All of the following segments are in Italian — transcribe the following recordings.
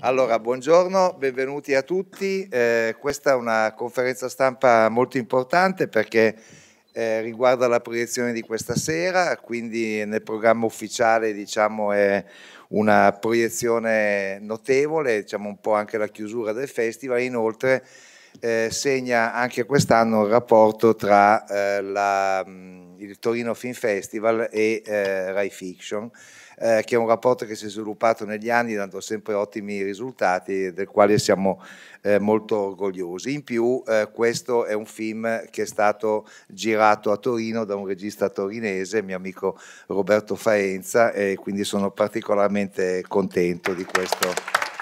Allora, buongiorno, benvenuti a tutti. Eh, questa è una conferenza stampa molto importante perché eh, riguarda la proiezione di questa sera, quindi nel programma ufficiale diciamo, è una proiezione notevole, diciamo un po' anche la chiusura del festival, inoltre eh, segna anche quest'anno il rapporto tra eh, la, mm, il Torino Film Festival e eh, Rai Fiction eh, che è un rapporto che si è sviluppato negli anni dando sempre ottimi risultati del quale siamo eh, molto orgogliosi. In più eh, questo è un film che è stato girato a Torino da un regista torinese, mio amico Roberto Faenza e quindi sono particolarmente contento di questo,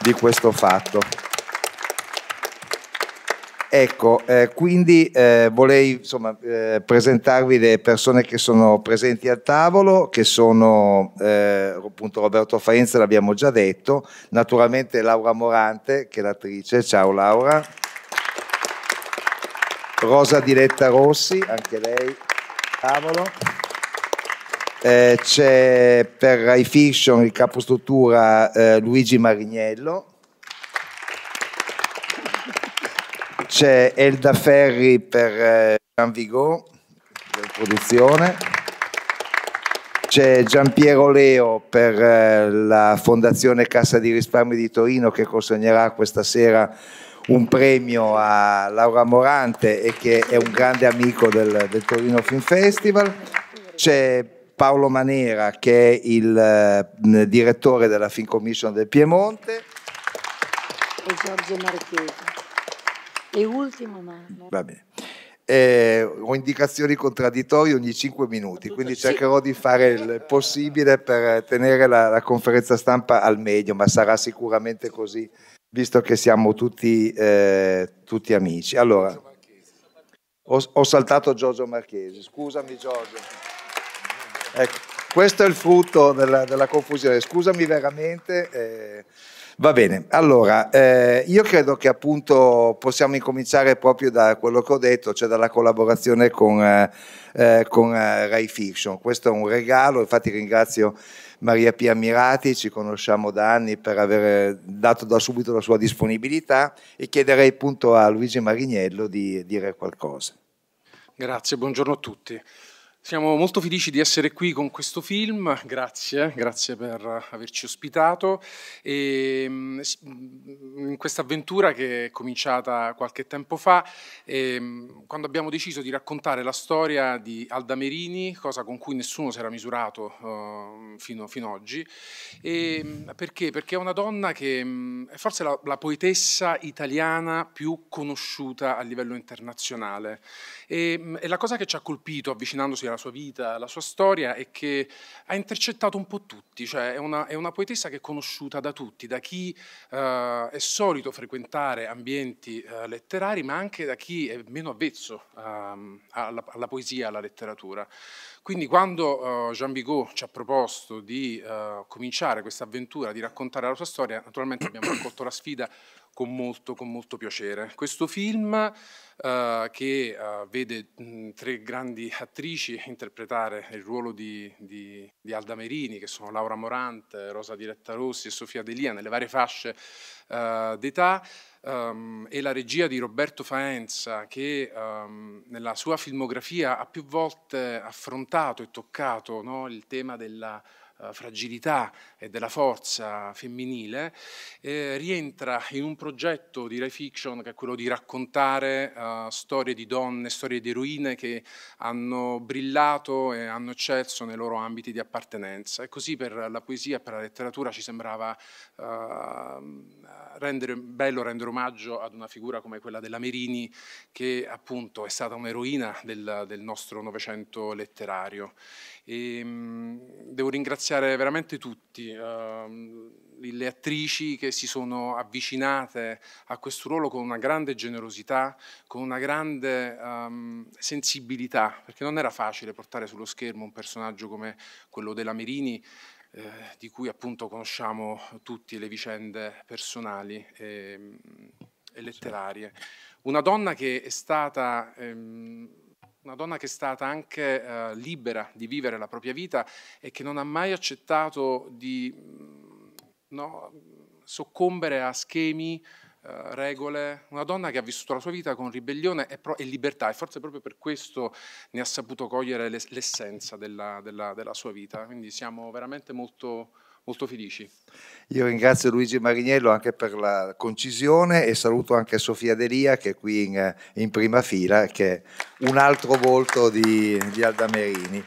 di questo fatto. Ecco, eh, quindi eh, volevo insomma, eh, presentarvi le persone che sono presenti al tavolo, che sono eh, appunto Roberto Faenza, l'abbiamo già detto, naturalmente Laura Morante, che è l'attrice, ciao Laura, Rosa Diletta Rossi, anche lei, tavolo. Eh, c'è per Fiction il capostruttura eh, Luigi Marignello, c'è Elda Ferri per eh, Jean Vigo Vigò, produzione. C'è Giampiero Leo per eh, la Fondazione Cassa di Risparmio di Torino che consegnerà questa sera un premio a Laura Morante e che è un grande amico del, del Torino Film Festival. C'è Paolo Manera che è il eh, direttore della Film Commission del Piemonte. E Giorgio Marchese. E ultimo Marmo. Va bene. Eh, ho indicazioni contraddittorie ogni 5 minuti, quindi cercherò di fare il possibile per tenere la, la conferenza stampa al meglio, ma sarà sicuramente così, visto che siamo tutti, eh, tutti amici. Allora, ho, ho, saltato Giorgio Marchesi, scusami Giorgio. Ecco, questo è il frutto della, della confusione, scusami veramente. Eh, Va bene, allora eh, io credo che appunto possiamo incominciare proprio da quello che ho detto, cioè dalla collaborazione con, eh, eh con eh, Rai Fiction. Questo è un regalo, infatti ringrazio Maria Pia Mirati, ci conosciamo da anni per aver dato da subito la sua disponibilità e chiederei appunto a Luigi Marignello di dire qualcosa. Grazie, buongiorno a tutti. Siamo molto felici di essere qui con questo film, grazie, grazie per averci ospitato. E ehm, in questa avventura che è cominciata qualche tempo fa, ehm, quando abbiamo deciso di raccontare la storia di Alda Merini, cosa con cui nessuno si era misurato ehm, fino, ad oggi, e perché? Perché è una donna che è forse la, la poetessa italiana più conosciuta a livello internazionale. E, la cosa che ci ha colpito avvicinandosi la sua vita, la sua storia e che ha intercettato un po' tutti, cioè è una, è una poetessa che è conosciuta da tutti, da chi eh, è solito frequentare ambienti eh, letterari, ma anche da chi è meno avvezzo eh, alla, alla, poesia, alla letteratura. Quindi quando eh, Jean Vigo ci ha proposto di eh, cominciare questa avventura, di raccontare la sua storia, naturalmente abbiamo raccolto la sfida con molto, con molto piacere. Questo film uh, che uh, vede mh, mm, tre grandi attrici interpretare il ruolo di, di, di, Alda Merini, che sono Laura Morante, Rosa Diretta Rossi e Sofia Delia, nelle varie fasce uh, d'età, um, e la regia di Roberto Faenza, che um, nella sua filmografia ha più volte affrontato e toccato no, il tema della eh, fragilità e della forza femminile, eh, rientra in un progetto di Rai Fiction che è quello di raccontare eh, storie di donne, storie di eroine che hanno brillato e hanno eccelso nei loro ambiti di appartenenza. E così per la poesia e per la letteratura ci sembrava eh, rendere, bello rendere omaggio ad una figura come quella della Merini, che appunto è stata un'eroina del, del nostro Novecento letterario. E, ehm, mh, devo ringraziare ringraziare veramente tutti, eh, le attrici che si sono avvicinate a questo ruolo con una grande generosità, con una grande ehm, sensibilità, perché non era facile portare sullo schermo un personaggio come quello della Merini, eh, di cui appunto conosciamo tutti le vicende personali e, ehm, e letterarie. Una donna che è stata... Ehm, una donna che è stata anche eh, libera di vivere la propria vita e che non ha mai accettato di mm, no, soccombere a schemi, eh, regole. Una donna che ha vissuto la sua vita con ribellione e, e libertà e forse proprio per questo ne ha saputo cogliere l'essenza della, della, della sua vita. Quindi siamo veramente molto molto felici. Io ringrazio Luigi Mariniello anche per la concisione e saluto anche Sofia Delia che è qui in, in prima fila, che è un altro volto di, di Aldamerini.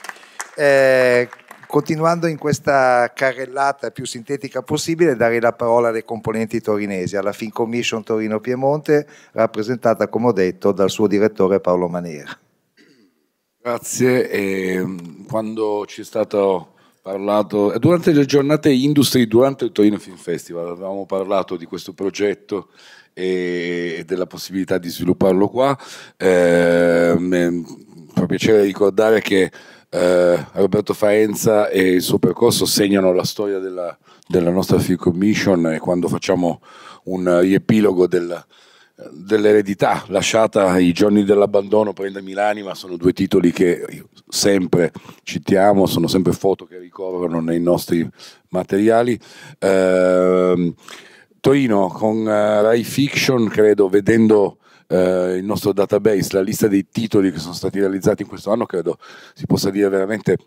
Eh, continuando in questa carrellata più sintetica possibile, darei la parola alle componenti torinesi, alla Fin Commission Torino Piemonte, rappresentata, come ho detto, dal suo direttore Paolo Manera. Grazie, e ehm, quando c'è stato parlato, eh, durante le giornate Industry, durante il Torino Film Festival, avevamo parlato di questo progetto e della possibilità di svilupparlo qua. Eh, fa piacere ricordare che eh, Roberto Faenza e il suo percorso segnano la storia della, della nostra Film Commission e eh, quando facciamo un riepilogo della, dell'eredità lasciata i giorni dell'abbandono prendermi l'anima sono due titoli che sempre citiamo sono sempre foto che ricorrono nei nostri materiali eh, Torino con eh, Rai Fiction credo vedendo eh, il nostro database la lista dei titoli che sono stati realizzati in questo anno credo si possa dire veramente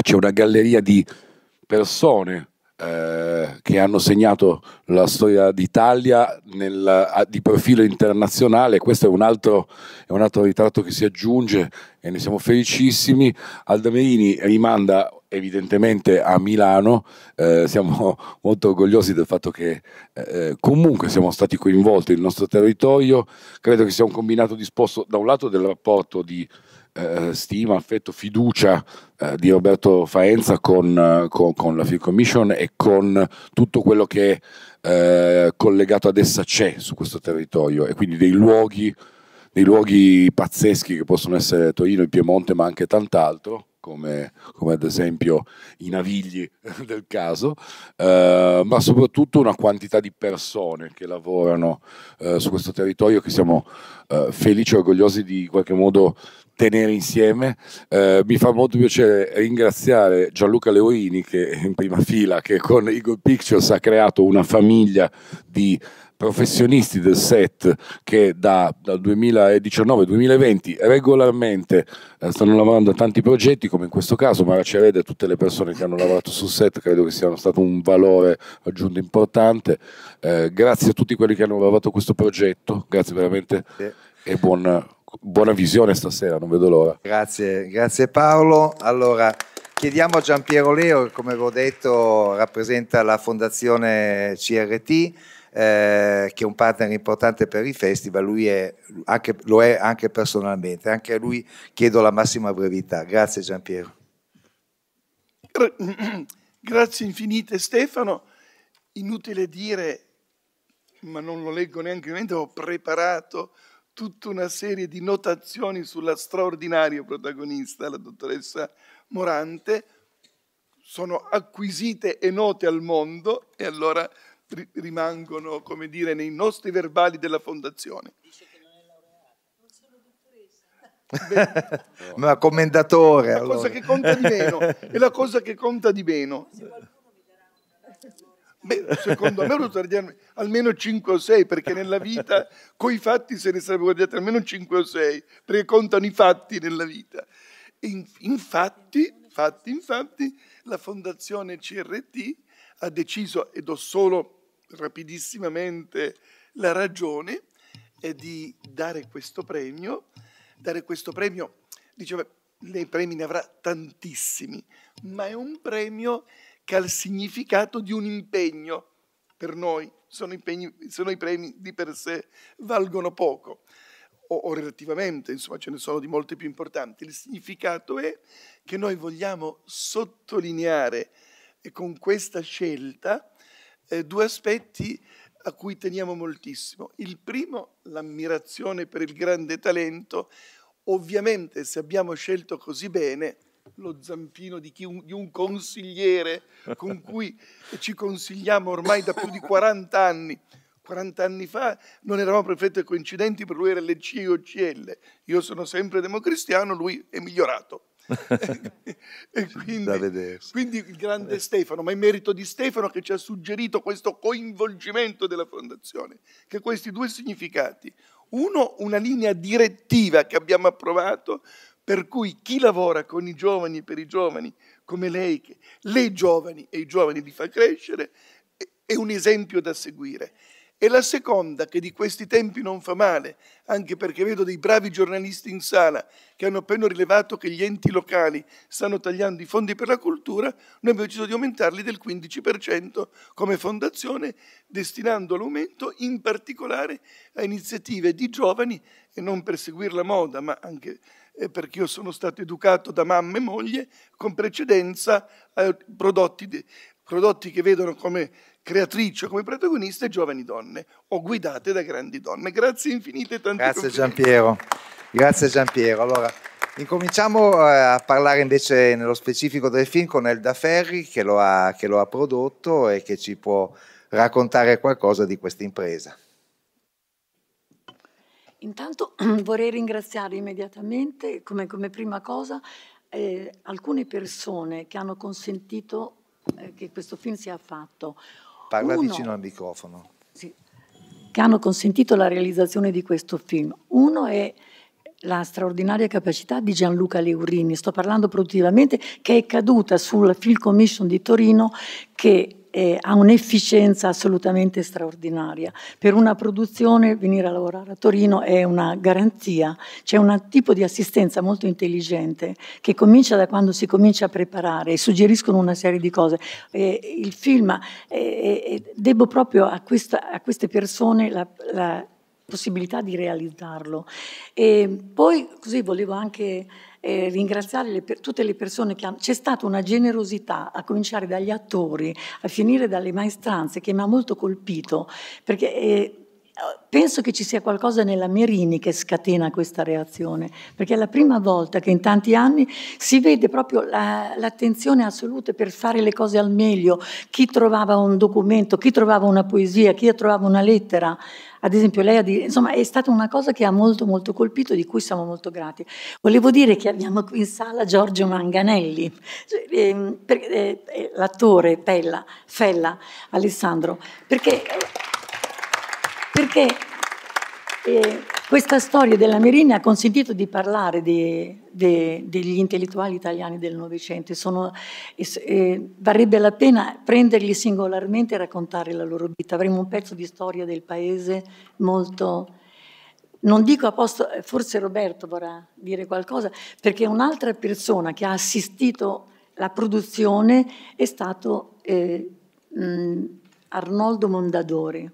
c'è una galleria di persone eh, che hanno segnato la storia d'Italia nel, di profilo internazionale. Questo è un, altro, è un, altro, ritratto che si aggiunge e ne siamo felicissimi. Aldamerini rimanda evidentemente a Milano, eh, siamo molto orgogliosi del fatto che eh, comunque siamo stati coinvolti nel nostro territorio, credo che sia un combinato disposto da un lato del rapporto di eh, stima, affetto, fiducia eh, di Roberto Faenza con, eh, con, con la Film Commission e con tutto quello che eh, collegato ad essa c'è su questo territorio e quindi dei luoghi, dei luoghi pazzeschi che possono essere Torino, il Piemonte ma anche tant'altro. Come, come, ad esempio i navigli del caso, eh, ma soprattutto una quantità di persone che lavorano eh, su questo territorio che siamo eh, felici e orgogliosi di in qualche modo tenere insieme. Eh, mi fa molto piacere ringraziare Gianluca Leoini che è in prima fila, che con Eagle Pictures ha creato una famiglia di professionisti del set che da, dal 2019-2020 regolarmente eh, stanno lavorando a tanti progetti come in questo caso Mara Cereda e tutte le persone che hanno lavorato sul set credo che siano stato un valore aggiunto importante eh, grazie a tutti quelli che hanno lavorato a questo progetto grazie veramente sì. e buon buona visione stasera, non vedo l'ora. Grazie, grazie Paolo. Allora, chiediamo a Giampiero Leo, come vi ho detto, rappresenta la fondazione CRT. Eh, che è un partner importante per i festival, lui è anche, lo è anche personalmente, anche a lui chiedo la massima brevità. Grazie Giampiero. Grazie infinite Stefano, inutile dire, ma non lo leggo neanche mentre ho preparato tutta una serie di notazioni sulla straordinaria protagonista, la dottoressa Morante, sono acquisite e note al mondo e allora rimangono, come dire, nei nostri verbali della fondazione. Dice che non è laureata, non sono dottoressa. Beh, no. Ma commendatore. La allora. cosa che conta di meno, è la cosa che conta di meno. Beh, secondo me lo guardarmi almeno 5 o 6, perché nella vita coi fatti se ne sarebbe guardati almeno 5 o 6, perché contano i fatti nella vita. In, infatti, infatti, infatti, la fondazione CRT ha deciso, ed ho solo rapidissimamente la ragione, è di dare questo premio, dare questo premio, diceva, lei premi ne avrà tantissimi, ma è un premio che ha il significato di un impegno per noi. Sono, impegni, sono i premi di per sé, valgono poco o, o relativamente, insomma ce ne sono di molti più importanti. Il significato è che noi vogliamo sottolineare con questa scelta eh, due aspetti a cui teniamo moltissimo. Il primo, l'ammirazione per il grande talento. Ovviamente se abbiamo scelto così bene, lo zampino di, un, di un consigliere con cui ci consigliamo ormai da più di 40 anni. 40 anni fa non eravamo prefetti coincidenti, per lui era LC e OCL. Io sono sempre democristiano, lui è migliorato. e quindi, quindi, il grande Stefano, ma è merito di Stefano che ci ha suggerito questo coinvolgimento della fondazione, che questi due significati, uno una linea direttiva che abbiamo approvato per cui chi lavora con i giovani e per i giovani, come lei che le giovani e i giovani li fa crescere, è un esempio da seguire. E la seconda, che di questi tempi non fa male, anche perché vedo dei bravi giornalisti in sala che hanno appena rilevato che gli enti locali stanno tagliando i fondi per la cultura, noi abbiamo deciso di aumentarli del 15% come fondazione, destinando l'aumento in particolare a iniziative di giovani e non per seguire la moda, ma anche perché io sono stato educato da mamma e moglie con precedenza a eh, prodotti, di, prodotti che vedono come creatrice, come protagoniste giovani donne o guidate da grandi donne. Grazie infinite tante Grazie Giampiero. Grazie Giampiero. Allora, incominciamo eh, a parlare invece nello specifico del film con Elda Ferri che lo ha, che lo ha prodotto e che ci può raccontare qualcosa di questa impresa. Intanto vorrei ringraziare immediatamente, come, come prima cosa, eh, alcune persone che hanno consentito eh, che questo film sia fatto. Parla Uno, vicino al microfono. Sì, che hanno consentito la realizzazione di questo film. Uno è la straordinaria capacità di Gianluca Leurini, sto parlando produttivamente, che è caduta sulla Film Commission di Torino che eh, ha un'efficienza assolutamente straordinaria. Per una produzione venire a lavorare a Torino è una garanzia, c'è un tipo di assistenza molto intelligente che comincia da quando si comincia a preparare e suggeriscono una serie di cose. Eh, il film, eh, devo proprio a, questa, a, queste persone la, la possibilità di realizzarlo. E poi così volevo anche eh, ringraziare le, tutte le persone che hanno... C'è stata una generosità, a cominciare dagli attori, a finire dalle maestranze, che mi ha molto colpito, perché... Eh, penso che ci sia qualcosa nella Merini che scatena questa reazione, perché è la prima volta che in tanti anni si vede proprio l'attenzione assoluta per fare le cose al meglio, chi trovava un documento, chi trovava una poesia, chi trovava una lettera ad esempio lei ha detto, insomma è stata una cosa che ha molto molto colpito, di cui siamo molto grati. Volevo dire che abbiamo qui in sala Giorgio Manganelli, cioè, ehm, eh, eh, l'attore Pella, Fella Alessandro, perché, eh, perché e eh, questa storia della Merini ha consentito di parlare di, di, degli intellettuali italiani del Novecento e, varrebbe la pena prenderli singolarmente e raccontare la loro vita. Avremo un pezzo di storia del paese molto... Non dico a posto, forse Roberto vorrà dire qualcosa, perché un'altra persona che ha assistito alla produzione è stato eh, mh, Arnoldo Mondadori,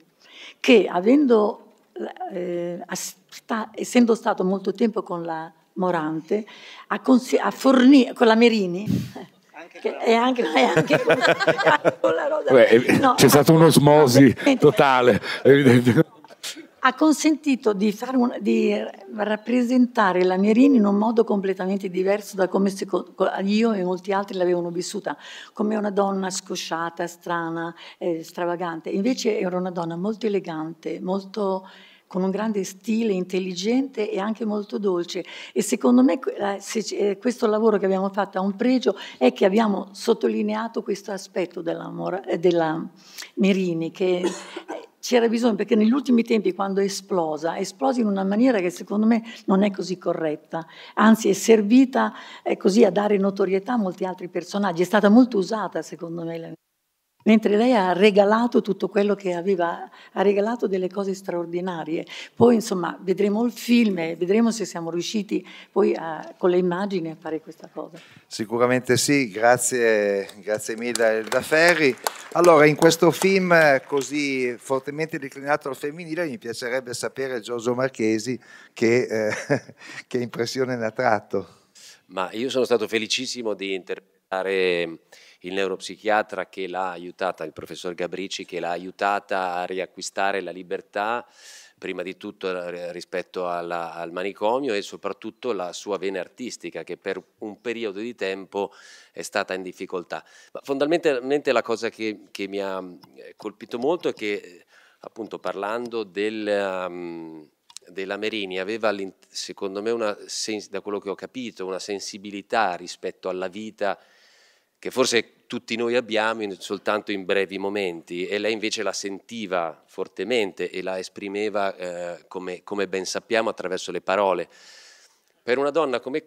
che avendo eh, sta, essendo stato molto tempo con la Morante, a, a fornire, con la Merini, che è anche, anche con, con la Rosa. Beh, no, c'è stata un'osmosi totale, evidentemente ha consentito di, un, di, rappresentare la Mierini in un modo completamente diverso da come se, io e molti altri l'avevano vissuta, come una donna scosciata, strana, eh, stravagante. Invece era una donna molto elegante, molto con un grande stile, intelligente e anche molto dolce. E secondo me eh, se eh, questo lavoro che abbiamo fatto ha un pregio è che abbiamo sottolineato questo aspetto della, eh, della Merini, che c'era bisogno, perché negli ultimi tempi quando è esplosa, è esplosa in una maniera che secondo me non è così corretta, anzi è servita eh, così a dare notorietà a molti altri personaggi, è stata molto usata secondo me. Mentre lei ha regalato tutto quello che aveva, ha regalato delle cose straordinarie. Poi, insomma, vedremo il film e vedremo se siamo riusciti poi a, con le immagini a fare questa cosa. Sicuramente sì, grazie, grazie mille da Ferri. Allora, in questo film così fortemente declinato al femminile, mi piacerebbe sapere, Giorgio Marchesi, che, eh, che impressione ne ha tratto. Ma io sono stato felicissimo di interpretare il neuropsichiatra che l'ha aiutata, il professor Gabrici che l'ha aiutata a riacquistare la libertà prima di tutto eh, rispetto alla, al manicomio e soprattutto la sua vena artistica che per un periodo di tempo è stata in difficoltà. Ma fondamentalmente la cosa che, che mi ha eh, colpito molto è che eh, appunto parlando del... Um, della Merini aveva, secondo me, una, da quello che ho capito, una sensibilità rispetto alla vita che forse tutti noi abbiamo in, soltanto in brevi momenti e lei invece la sentiva fortemente e la esprimeva, eh, come, come ben sappiamo, attraverso le parole. Per una donna come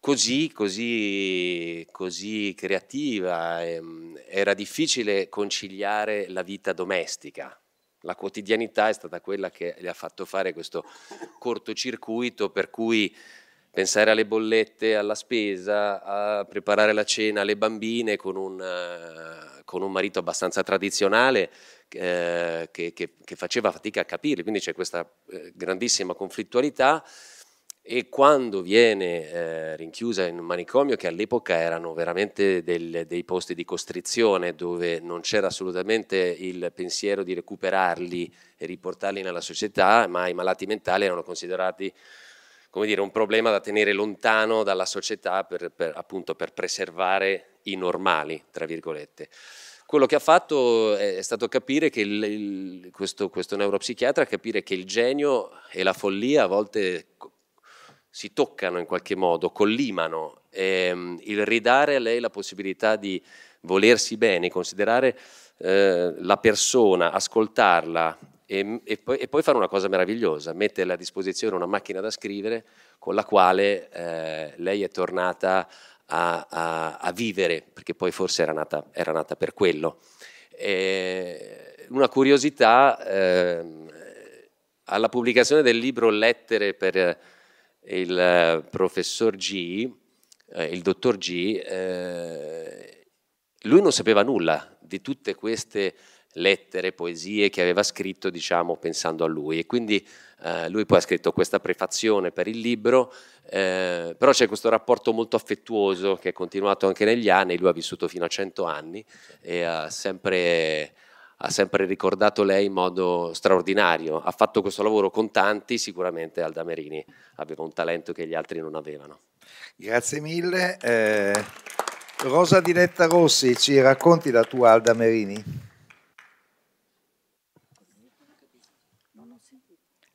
Così, così, così, creativa, ehm, era difficile conciliare la vita domestica. La quotidianità è stata quella che le ha fatto fare questo cortocircuito per cui pensare alle bollette, alla spesa, a preparare la cena alle bambine con un, eh, con un marito abbastanza tradizionale eh, che, che, che, faceva fatica a capirli, quindi c'è questa eh, grandissima conflittualità e quando viene eh, rinchiusa in un manicomio che all'epoca erano veramente del, dei posti di costrizione dove non c'era assolutamente il pensiero di recuperarli e riportarli nella società, ma i malati mentali erano considerati come dire, un problema da tenere lontano dalla società per, per, appunto per preservare i normali, tra virgolette. Quello che ha fatto è stato capire che il, il, questo, questo neuropsichiatra, capire che il genio e la follia a volte si toccano in qualche modo, collimano, ehm, il ridare a lei la possibilità di volersi bene, considerare eh, la persona, ascoltarla, e, ehm, e, poi, e, poi, fare una cosa meravigliosa, mettere a disposizione una macchina da scrivere con la quale eh, lei è tornata a, a, a, vivere, perché poi forse era nata, era nata per quello. E eh, una curiosità, eh, alla pubblicazione del libro Lettere per il professor G, eh, il dottor G, eh, lui non sapeva nulla di tutte queste lettere, poesie che aveva scritto, diciamo, pensando a lui. E quindi eh, lui poi ha scritto questa prefazione per il libro, eh, però c'è questo rapporto molto affettuoso che è continuato anche negli anni, lui ha vissuto fino a 100 anni e ha sempre ha sempre ricordato lei in modo straordinario. Ha fatto questo lavoro con tanti, sicuramente Alda Merini aveva un talento che gli altri non avevano. Grazie mille. Eh, Rosa Diletta Rossi, ci racconti la tua Alda Merini?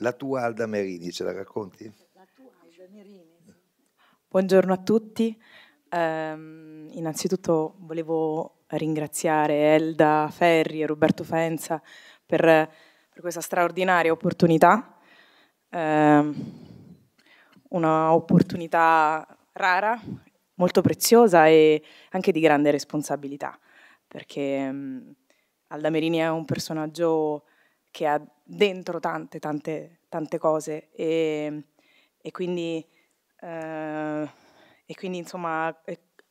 La tua Alda Merini, ce la racconti? La tua Alda Merini. Buongiorno a tutti. Um, innanzitutto volevo ringraziare Elda Ferri e Roberto Faenza per, per questa straordinaria opportunità, um, una opportunità rara, molto preziosa e anche di grande responsabilità, perché um, Alda Merini è un personaggio che ha dentro tante, tante, tante cose e, e, quindi, eh, e quindi, insomma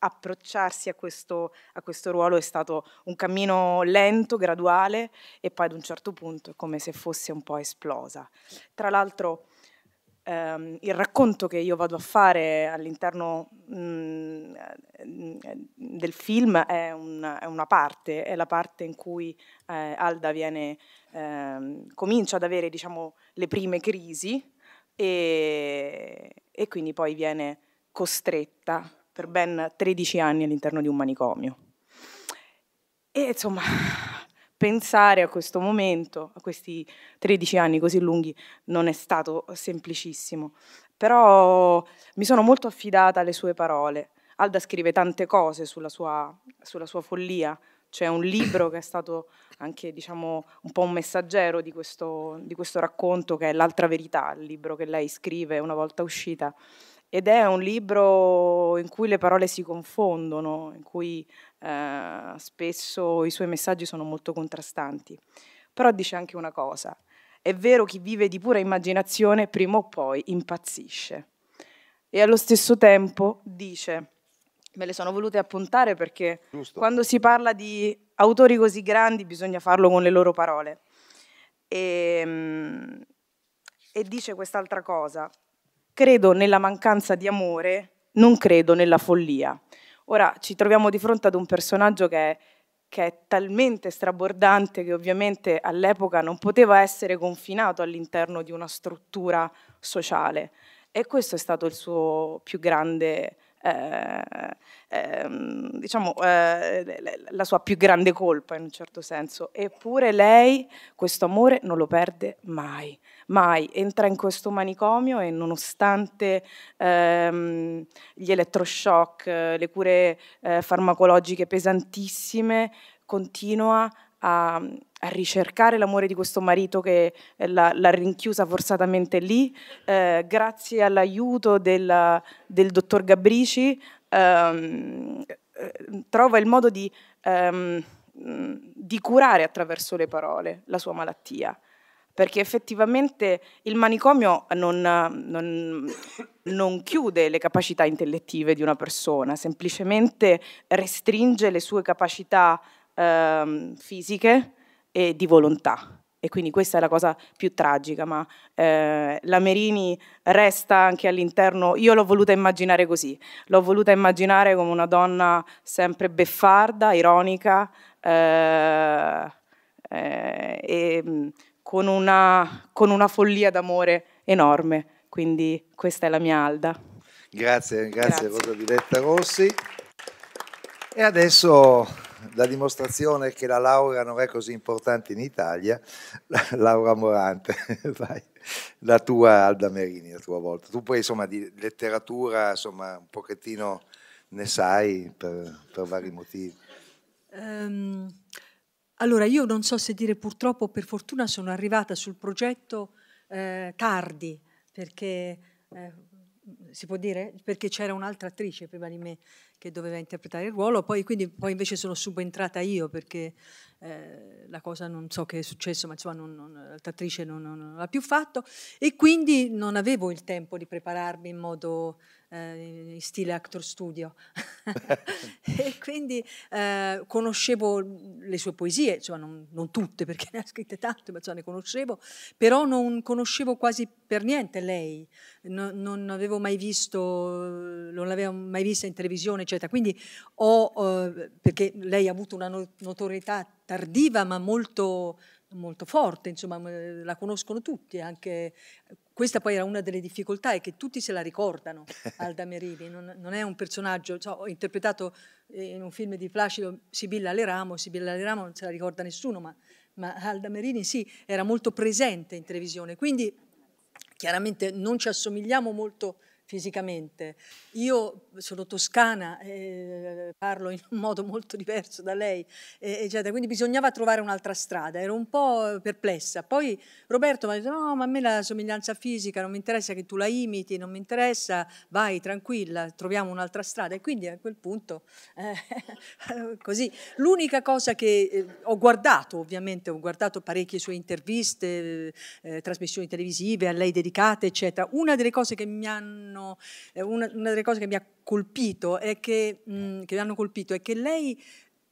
approcciarsi a questo, a questo, ruolo è stato un cammino lento, graduale e poi ad un certo punto è come se fosse un po' esplosa. Tra l'altro ehm, il racconto che io vado a fare all'interno mh, mm, eh, mm, del film è, un, è, una parte, è la parte in cui eh, Alda viene, ehm, comincia ad avere diciamo, le prime crisi e, e quindi poi viene costretta per ben 13 anni all'interno di un manicomio. E insomma, pensare a questo momento, a questi 13 anni così lunghi, non è stato semplicissimo. Però mi sono molto affidata alle sue parole. Alda scrive tante cose sulla sua, sulla sua follia, c'è un libro che è stato anche diciamo, un po' un messaggero di questo, di questo racconto che è L'altra verità, il libro che lei scrive una volta uscita ed è un libro in cui le parole si confondono, in cui eh, spesso i suoi messaggi sono molto contrastanti. Però dice anche una cosa, è vero chi vive di pura immaginazione prima o poi impazzisce. E allo stesso tempo dice, me le sono volute appuntare perché Giusto. quando si parla di autori così grandi bisogna farlo con le loro parole. E, ehm, e dice quest'altra cosa, Credo nella mancanza di amore, non credo nella follia. Ora ci troviamo di fronte ad un personaggio che è, che è talmente strabordante che ovviamente all'epoca non poteva essere confinato all'interno di una struttura sociale. E questo è stato il suo più grande eh, ehm, diciamo, eh, la sua più grande colpa in un certo senso. Eppure lei questo amore non lo perde mai, mai. Entra in questo manicomio e nonostante ehm, gli elettroshock, le cure eh, farmacologiche pesantissime, continua a a ricercare l'amore di questo marito che eh, l'ha, rinchiusa forzatamente lì, eh, grazie all'aiuto del, del, dottor Gabrici, ehm, eh, trova il modo di, ehm, di curare attraverso le parole la sua malattia perché effettivamente il manicomio non, non, non, chiude le capacità intellettive di una persona, semplicemente restringe le sue capacità eh, fisiche e di volontà. E quindi questa è la cosa più tragica, ma eh, la Merini resta anche all'interno, io l'ho voluta immaginare così, l'ho voluta immaginare come una donna sempre beffarda, ironica eh, eh, e mm, con una, con una follia d'amore enorme. Quindi questa è la mia Alda. Grazie, grazie, grazie. Rosa Diletta Rossi. E adesso la dimostrazione che la laurea non è così importante in Italia, Laura Morante, vai, la tua Alda Merini, a tua volta. Tu poi insomma di letteratura insomma, un pochettino ne sai per, per vari motivi. Um, allora io non so se dire purtroppo, per fortuna sono arrivata sul progetto eh, tardi perché... Eh, si può dire? Perché c'era un'altra attrice prima di me che doveva interpretare il ruolo, poi, quindi, poi invece sono subentrata io perché eh, la cosa non so che è successo, ma insomma non, non, l'altra attrice non, non, l'ha più fatto e quindi non avevo il tempo di prepararmi in modo eh, in stile actor studio. e quindi eh, conoscevo le sue poesie, insomma non, non, tutte perché ne ha scritte tante, ma insomma ne conoscevo, però non conoscevo quasi per niente lei, no, non avevo mai visto visto, eh, non l'aveva mai vista in televisione, eccetera. Quindi ho, eh, perché lei ha avuto una notorietà tardiva ma molto, molto forte, insomma eh, la conoscono tutti, anche questa poi era una delle difficoltà, è che tutti se la ricordano, Alda Merini, non, non è un personaggio, cioè, ho interpretato eh, in un film di Placido Sibilla Leramo, Sibilla Leramo non se la ricorda nessuno, ma, ma Alda Merini sì, era molto presente in televisione, quindi chiaramente non ci assomigliamo molto fisicamente. Io sono toscana, eh, parlo in un modo molto diverso da lei, eh, eccetera, quindi bisognava trovare un'altra strada, ero un po' perplessa. Poi Roberto mi ha detto no, ma a me la somiglianza fisica non mi interessa che tu la imiti, non mi interessa, vai tranquilla, troviamo un'altra strada. E quindi a quel punto, eh, così. L'unica cosa che eh, ho guardato, ovviamente, ho guardato parecchie sue interviste, eh, trasmissioni televisive a lei dedicate, eccetera, una delle cose che mi hanno hanno, eh, una, una, delle cose che mi ha colpito è che, mh, mm, che mi hanno colpito è che lei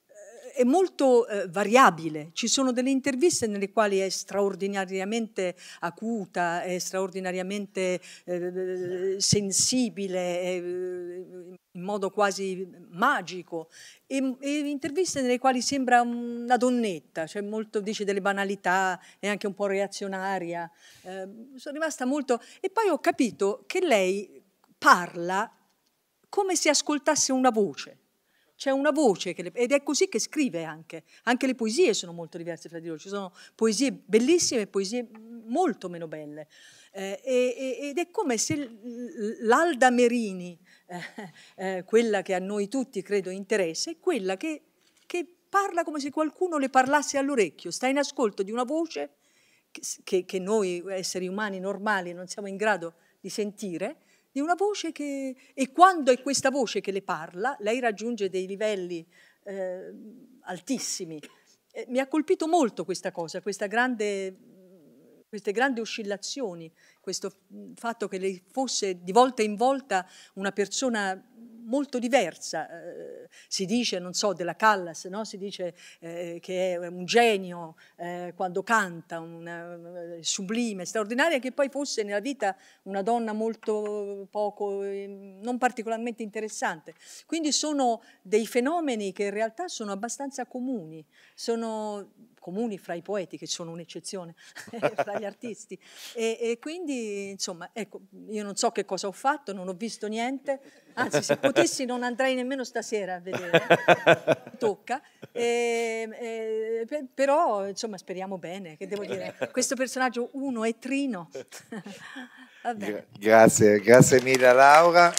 eh, è molto eh, variabile, ci sono delle interviste nelle quali è straordinariamente acuta, è straordinariamente eh, sensibile, è, eh, in modo quasi magico, e, e, interviste nelle quali sembra una donnetta, cioè molto, dice delle banalità, è anche un po' reazionaria. Eh, sono rimasta molto... E poi ho capito che lei parla come se ascoltasse una voce. C'è una voce che, ed è così che scrive anche. Anche le poesie sono molto diverse fra di loro. Ci sono poesie bellissime e poesie molto meno belle. Eh, ed è come se l'Alda Merini, eh, eh, quella che a noi tutti credo interessa, è quella che, che parla come se qualcuno le parlasse all'orecchio, sta in ascolto di una voce che, che noi esseri umani normali non siamo in grado di sentire, di una voce che... E quando è questa voce che le parla, lei raggiunge dei livelli eh, altissimi. Eh, mi ha colpito molto questa cosa, questa grande, queste grandi oscillazioni, questo fatto che lei fosse di volta in volta una persona molto diversa. Eh, si dice, non so, della Callas, no? si dice eh, che è un genio eh, quando canta, una, eh, sublime, straordinaria, che poi fosse nella vita una donna molto poco, ehm, non particolarmente interessante. Quindi sono dei fenomeni che in realtà sono abbastanza comuni, sono comuni fra i poeti, che sono un'eccezione fra gli artisti. E, e, quindi, insomma, ecco, io non so che cosa ho fatto, non ho visto niente, anzi se potessi non andrei nemmeno stasera a vedere, tocca, e, e, però insomma speriamo bene, che devo dire, questo personaggio uno è Trino. Gra grazie, grazie mille Laura.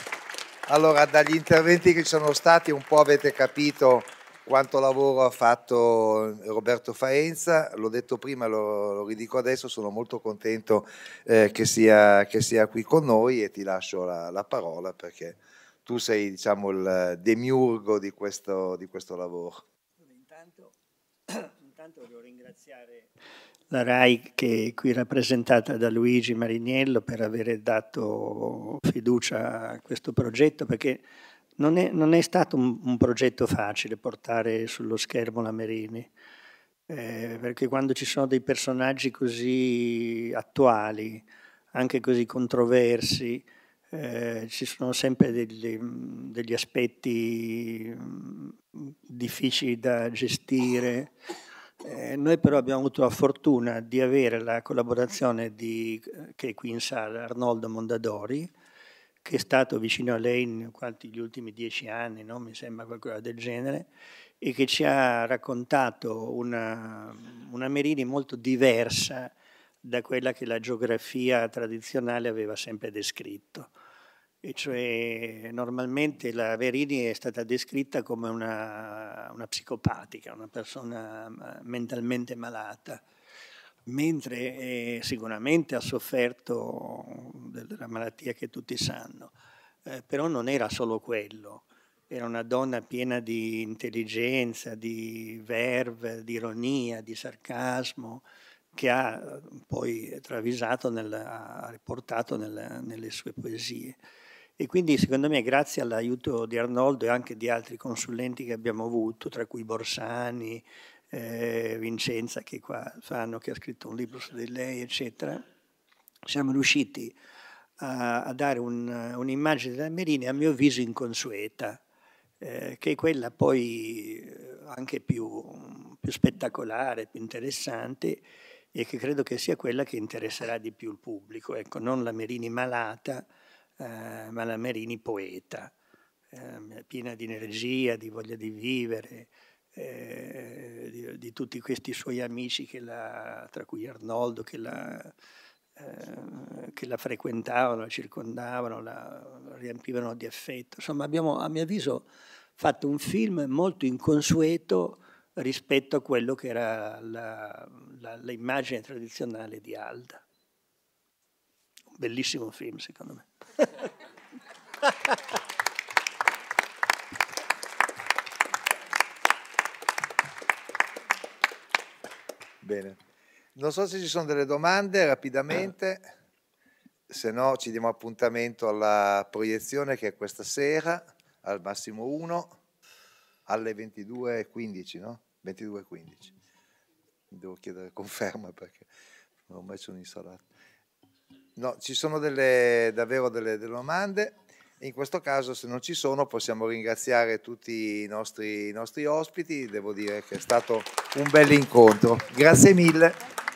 Allora, dagli interventi che ci sono stati un po' avete capito quanto lavoro ha fatto Roberto Faenza, l'ho detto prima, lo, lo, ridico adesso, sono molto contento eh, che, sia, che, sia, qui con noi e ti lascio la, la parola perché tu sei diciamo, il demiurgo di questo, di questo lavoro. Intanto, intanto voglio ringraziare la RAI che è qui rappresentata da Luigi Mariniello per aver dato fiducia a questo progetto perché non è, non è stato un, un, progetto facile portare sullo schermo la Merini, eh, perché quando ci sono dei personaggi così attuali, anche così controversi, eh, ci sono sempre degli, degli, aspetti mm, difficili da gestire. Eh, noi però abbiamo avuto la fortuna di avere la collaborazione di, eh, che è qui in sala, Arnoldo Mondadori, che è stato vicino a lei in quanti, gli ultimi dieci anni, no? mi sembra qualcosa del genere, e che ci ha raccontato una, una Merini molto diversa da quella che la geografia tradizionale aveva sempre descritto. E cioè, normalmente la Verini è stata descritta come una, una psicopatica, una persona mentalmente malata mentre eh, sicuramente ha sofferto della malattia che tutti sanno, eh, però non era solo quello, era una donna piena di intelligenza, di verve, di ironia, di sarcasmo, che ha eh, poi travisato, nel, ha riportato nel, nelle sue poesie. E quindi secondo me grazie all'aiuto di Arnoldo e anche di altri consulenti che abbiamo avuto, tra cui Borsani, eh, Vincenza, che qua sanno che ha scritto un libro su di lei, eccetera, siamo riusciti a, a dare un, un'immagine della Merini a mio avviso inconsueta, eh, che è quella poi eh, anche più, più spettacolare, più interessante e che credo che sia quella che interesserà di più il pubblico, ecco, non la Merini malata, eh, ma la Merini poeta, eh, piena di energia, di voglia di vivere, eh, di, di, tutti questi suoi amici, la, tra cui Arnoldo, che la, eh, che la frequentavano, la circondavano, la, la riempivano di affetto. Insomma, abbiamo, a mio avviso, fatto un film molto inconsueto rispetto a quello che era l'immagine tradizionale di Alda. Un bellissimo film, secondo me. Bene. Non so se ci sono delle domande rapidamente, se no ci diamo appuntamento alla proiezione che è questa sera, al massimo 1, alle 22.15, no? 22.15. Devo chiedere conferma perché non ho messo un'insalata. No, ci sono delle, davvero delle, delle domande. In questo caso, se non ci sono, possiamo ringraziare tutti i nostri, i nostri ospiti. Devo dire che è stato un bell'incontro. Grazie mille.